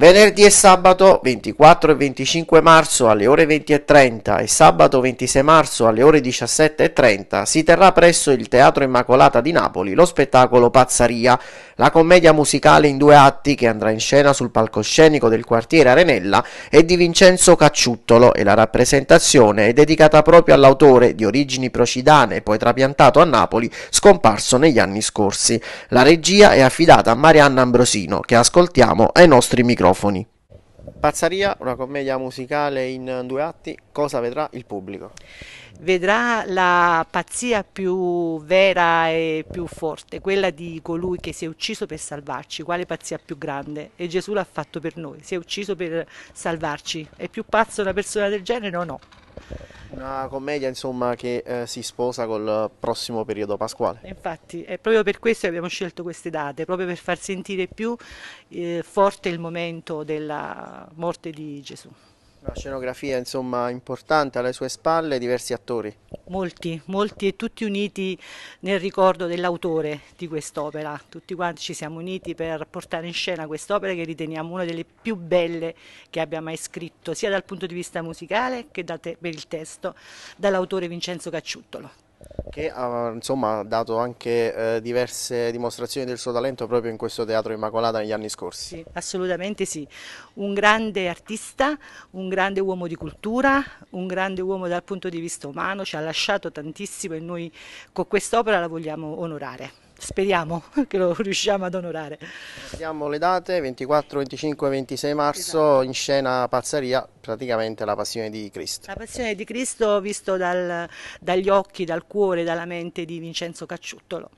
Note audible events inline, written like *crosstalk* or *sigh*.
Venerdì e sabato 24 e 25 marzo alle ore 20.30 e sabato 26 marzo alle ore 17.30 si terrà presso il Teatro Immacolata di Napoli lo spettacolo Pazzaria, la commedia musicale in due atti che andrà in scena sul palcoscenico del quartiere Arenella e di Vincenzo Cacciuttolo e la rappresentazione è dedicata proprio all'autore di origini procidane poi trapiantato a Napoli scomparso negli anni scorsi. La regia è affidata a Marianna Ambrosino che ascoltiamo ai nostri microfoni microfoni. Pazzaria, una commedia musicale in due atti, cosa vedrà il pubblico? Vedrà la pazzia più vera e più forte, quella di colui che si è ucciso per salvarci, quale pazzia più grande? E Gesù l'ha fatto per noi, si è ucciso per salvarci. È più pazzo una persona del genere o no? no. Una commedia insomma che eh, si sposa col prossimo periodo pasquale. Infatti è proprio per questo che abbiamo scelto queste date, proprio per far sentire più eh, forte il momento della morte di Gesù. Una scenografia insomma importante alle sue spalle, diversi attori. Molti, molti e tutti uniti nel ricordo dell'autore di quest'opera. Tutti quanti ci siamo uniti per portare in scena quest'opera che riteniamo una delle più belle che abbia mai scritto, sia dal punto di vista musicale che te per il testo, dall'autore Vincenzo Cacciuttolo che ha insomma, dato anche eh, diverse dimostrazioni del suo talento proprio in questo Teatro Immacolata negli anni scorsi. Sì, assolutamente sì, un grande artista, un grande uomo di cultura, un grande uomo dal punto di vista umano, ci ha lasciato tantissimo e noi con quest'opera la vogliamo onorare speriamo *laughs* che lo riusciamo ad onorare. Vediamo le date 24, 25 26 marzo esatto. in scena Pazzaria, praticamente la passione di Cristo. La passione di Cristo visto dal, dagli occhi, dal cuore, dalla mente di Vincenzo Cacciuttolo.